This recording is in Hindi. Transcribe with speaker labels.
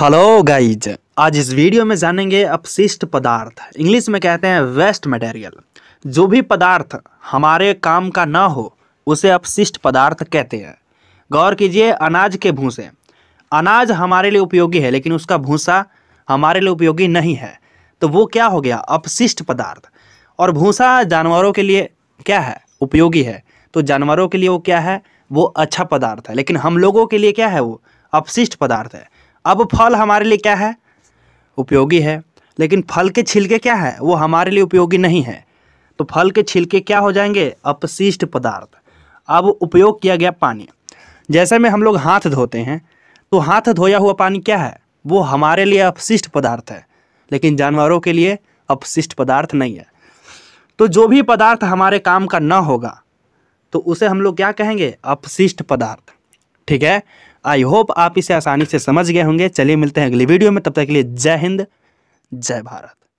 Speaker 1: हेलो गाइज आज इस वीडियो में जानेंगे अपशिष्ट पदार्थ इंग्लिश में कहते हैं वेस्ट मटेरियल जो भी पदार्थ हमारे काम का ना हो उसे अपशिष्ट पदार्थ कहते हैं गौर कीजिए अनाज के भूसे अनाज हमारे लिए उपयोगी है लेकिन उसका भूसा हमारे लिए उपयोगी नहीं है तो वो क्या हो गया अपशिष्ट पदार्थ और भूसा जानवरों के लिए क्या है उपयोगी है तो जानवरों के लिए वो क्या है वो अच्छा पदार्थ है लेकिन हम लोगों के लिए क्या है वो अपशिष्ट पदार्थ है अब फल हमारे लिए क्या है उपयोगी है लेकिन फल के छिलके क्या है वो हमारे लिए उपयोगी नहीं है तो फल के छिलके क्या हो जाएंगे अपशिष्ट पदार्थ अब उपयोग किया गया पानी जैसे में हम लोग हाथ धोते हैं तो हाथ धोया हुआ पानी क्या है वो हमारे लिए अपशिष्ट पदार्थ है लेकिन जानवरों के लिए अपशिष्ट पदार्थ नहीं है तो जो भी पदार्थ हमारे काम का ना होगा तो उसे हम लोग क्या कहेंगे अपशिष्ट पदार्थ ठीक है आई होप आप इसे आसानी से समझ गए होंगे चलिए मिलते हैं अगली वीडियो में तब तक के लिए जय हिंद जय भारत